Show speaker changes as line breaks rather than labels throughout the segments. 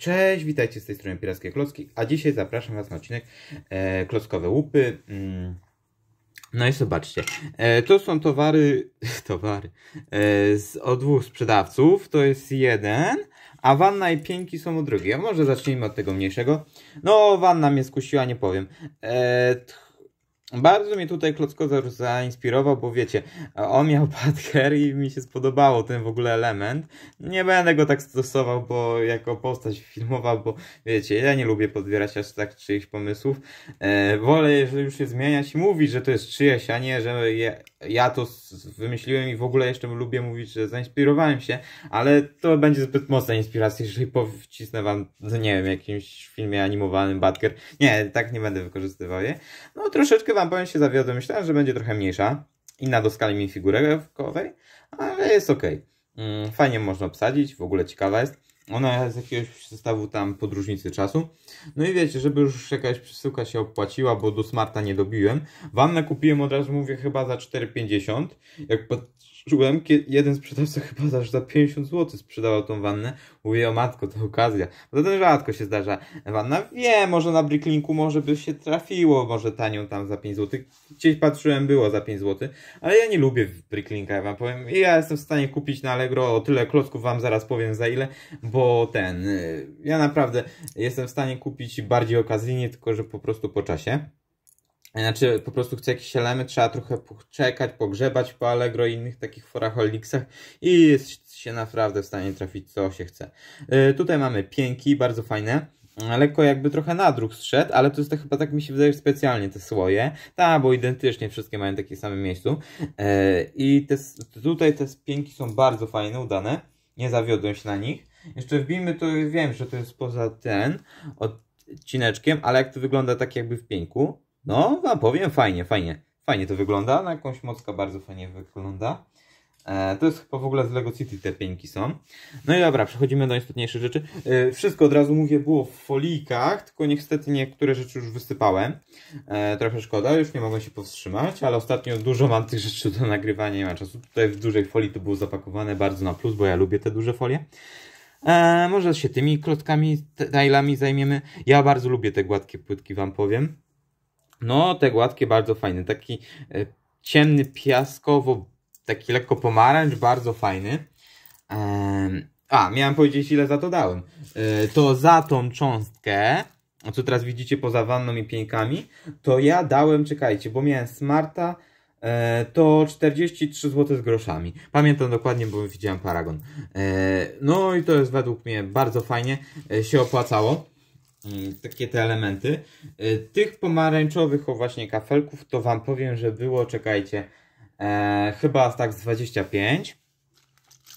Cześć, witajcie z tej strony Pirackie Klocki, a dzisiaj zapraszam Was na odcinek e, Klockowe Łupy. Mm. No i zobaczcie, e, to są towary, towary e, z, od dwóch sprzedawców, to jest jeden, a wanna i pięki są od drugiego. Może zacznijmy od tego mniejszego. No, wanna mnie skusiła, nie powiem. E, bardzo mnie tutaj Klockozor zainspirował, bo wiecie, on miał Patker i mi się spodobało ten w ogóle element. Nie będę go tak stosował, bo jako postać filmowa, bo wiecie, ja nie lubię podbierać aż tak czyichś pomysłów. E, wolę, jeżeli już się zmieniać i mówić, że to jest czyjeś, a nie, że ja, ja to wymyśliłem i w ogóle jeszcze lubię mówić, że zainspirowałem się, ale to będzie zbyt mocna inspiracja, jeżeli powcisnę wam, nie wiem, jakimś filmie animowanym Batker. Nie, tak nie będę wykorzystywał je. No troszeczkę wam powiem, się zawiodłem. Myślałem, że będzie trochę mniejsza. Inna do skali minifigurekowej, ale jest ok. Mm, fajnie można obsadzić, w ogóle ciekawa jest. Ona jest z jakiegoś zestawu tam podróżnicy czasu. No i wiecie, żeby już jakaś przesyłka się opłaciła, bo do smarta nie dobiłem. Wannę kupiłem od razu, mówię, chyba za 4,50. Jak kiedy jeden sprzedawca chyba za 50 zł sprzedawał tą wannę. Mówię, o matko, to okazja. Zatem no rzadko się zdarza wanna. Wie, może na Bricklinku może by się trafiło, może tanią tam za 5 zł. Gdzieś patrzyłem, było za 5 zł. Ale ja nie lubię Bricklinka, ja wam powiem. Ja jestem w stanie kupić na Allegro o tyle klocków, wam zaraz powiem za ile, bo ten... Y, ja naprawdę jestem w stanie kupić bardziej okazyjnie, tylko że po prostu po czasie. Znaczy, po prostu chce jakiś element, trzeba trochę poczekać, pogrzebać po Allegro i innych takich forach Olixach i jest się naprawdę w stanie trafić, co się chce. Yy, tutaj mamy pięki, bardzo fajne. Lekko jakby trochę nadruk zszedł, ale to jest to chyba tak mi się wydaje specjalnie te słoje. Tak, bo identycznie wszystkie mają takie same miejscu. Yy, I te, tutaj te pięki są bardzo fajne, udane. Nie zawiodłem się na nich. Jeszcze wbijmy to, wiem, że to jest poza ten odcineczkiem, ale jak to wygląda tak jakby w pięku. No, wam no, powiem, fajnie, fajnie. Fajnie to wygląda. Na jakąś mocka bardzo fajnie wygląda. E, to jest chyba w ogóle z Lego City te pieńki są. No i dobra, przechodzimy do istotniejszych rzeczy. E, wszystko od razu mówię było w folikach, tylko niestety niektóre rzeczy już wysypałem. E, trochę szkoda, już nie mogę się powstrzymać, ale ostatnio dużo mam tych rzeczy do nagrywania, nie ma czasu. Tutaj w dużej folii to było zapakowane bardzo na plus, bo ja lubię te duże folie. E, może się tymi klockami, tailami zajmiemy. Ja bardzo lubię te gładkie płytki, wam powiem. No, te gładkie, bardzo fajne. Taki e, ciemny, piaskowo, taki lekko pomarańcz, bardzo fajny. A, miałem powiedzieć, ile za to dałem. E, to za tą cząstkę, co teraz widzicie poza wanną i pieńkami, to ja dałem, czekajcie, bo miałem Smarta, e, to 43 zł z groszami. Pamiętam dokładnie, bo widziałem Paragon. No i to jest według mnie bardzo fajnie, się opłacało. Mm, takie te elementy. Y, tych pomarańczowych, o właśnie kafelków, to Wam powiem, że było, czekajcie, e, chyba tak z 25.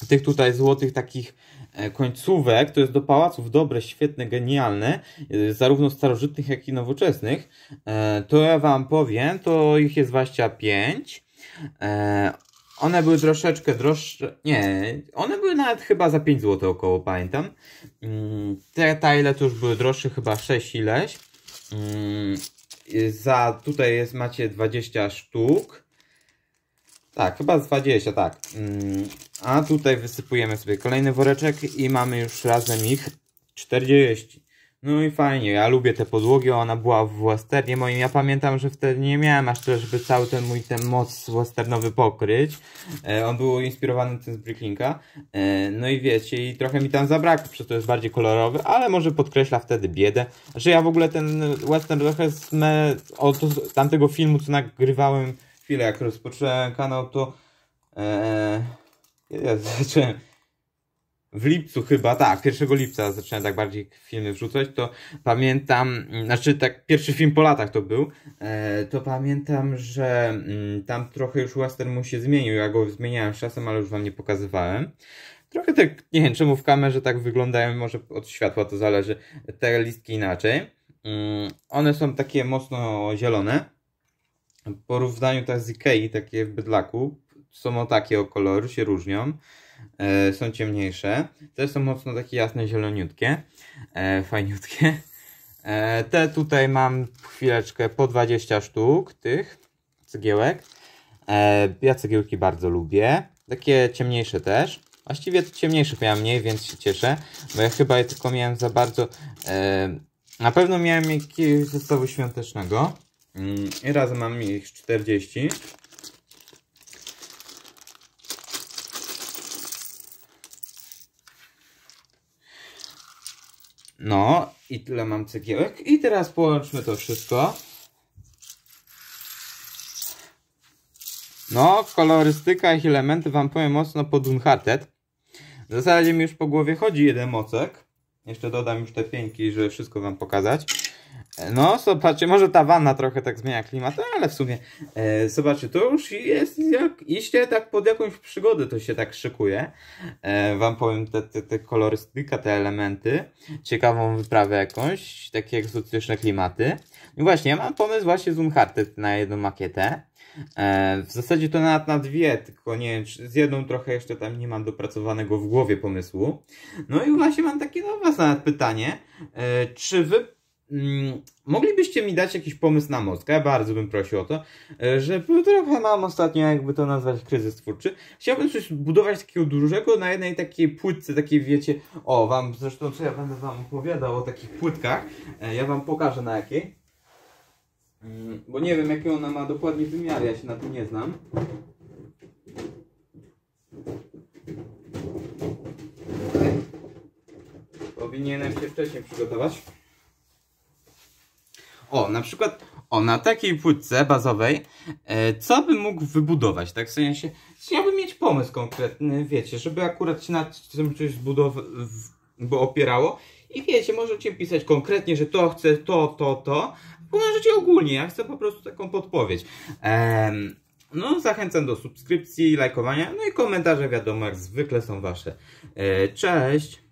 Tych tutaj złotych takich e, końcówek, to jest do pałaców dobre, świetne, genialne, e, zarówno starożytnych, jak i nowoczesnych, e, to ja Wam powiem, to ich jest 25. E, one były troszeczkę droższe. Nie, one były nawet chyba za 5 zł około, pamiętam. Mm, te to już były droższe, chyba 6 ileś. Mm, za tutaj jest macie 20 sztuk. Tak, chyba z 20, tak. Mm, a tutaj wysypujemy sobie kolejny woreczek i mamy już razem ich 40. No i fajnie, ja lubię te podłogi, ona była w westernie moim. Ja pamiętam, że wtedy nie miałem aż tyle, żeby cały ten mój ten moc westernowy pokryć. E, on był inspirowany tym z Bricklinka. E, no i wiecie, i trochę mi tam zabrakło, przez to jest bardziej kolorowy, ale może podkreśla wtedy biedę, że ja w ogóle ten western trochę z me... od tamtego filmu, co nagrywałem chwilę, jak rozpocząłem kanał, to... E... Ja zacząłem w lipcu chyba, tak, 1 lipca zaczynałem tak bardziej filmy wrzucać, to pamiętam, mm, znaczy tak pierwszy film po latach to był, e, to pamiętam, że mm, tam trochę już western mu się zmienił, ja go zmieniałem z czasem, ale już wam nie pokazywałem. Trochę tak, nie wiem czemu w kamerze tak wyglądają, może od światła to zależy, te listki inaczej. Mm, one są takie mocno zielone. W porównaniu tak z Ikei, takie w bydlaku, są o takie o kolory, się różnią. E, są ciemniejsze. Te są mocno takie jasne, zieloniutkie, e, fajniutkie. E, te tutaj mam chwileczkę po 20 sztuk tych cegiełek. E, ja cegiełki bardzo lubię. Takie ciemniejsze też. Właściwie ciemniejszych miałem mniej, więc się cieszę, bo ja chyba je tylko miałem za bardzo... E, na pewno miałem jakieś zestawu świątecznego. Mm, I razem mam ich 40. No i tyle mam cegiełek. I teraz połączmy to wszystko. No, kolorystyka i elementy wam powiem mocno pod Unhatted. W zasadzie mi już po głowie chodzi jeden mocek. Jeszcze dodam już te pięki, żeby wszystko wam pokazać. No, zobaczcie, może ta wanna trochę tak zmienia klimat, ale w sumie e, zobaczcie, to już jest jak iście tak pod jakąś przygodę to się tak szykuje. E, wam powiem te, te, te kolorystyka, te elementy, ciekawą wyprawę jakąś, takie egzotyczne klimaty. I właśnie, ja mam pomysł właśnie Zoom Hearted na jedną makietę. E, w zasadzie to nawet na dwie, tylko nie wiem, z jedną trochę jeszcze tam nie mam dopracowanego w głowie pomysłu. No i właśnie mam takie do was nawet pytanie, e, czy wy Mm, moglibyście mi dać jakiś pomysł na mózg, ja bardzo bym prosił o to, e, że trochę mam ostatnio, jakby to nazwać, kryzys twórczy. Chciałbym coś budować takiego dużego na jednej takiej płytce, takiej wiecie, o wam, zresztą co ja będę wam opowiadał o takich płytkach, e, ja wam pokażę na jakiej. Mm, bo nie wiem, jakie ona ma dokładnie wymiar, ja się na tym nie znam. Powinienem się wcześniej przygotować o, na przykład o, na takiej płytce bazowej, e, co bym mógł wybudować, tak w sensie, chciałbym mieć pomysł konkretny, wiecie, żeby akurat się nad tym coś bo opierało i wiecie, możecie pisać konkretnie, że to chcę, to, to, to, bo możecie ogólnie, ja chcę po prostu taką podpowiedź. no, zachęcam do subskrypcji, lajkowania, no i komentarze wiadomo, jak zwykle są wasze. E, cześć!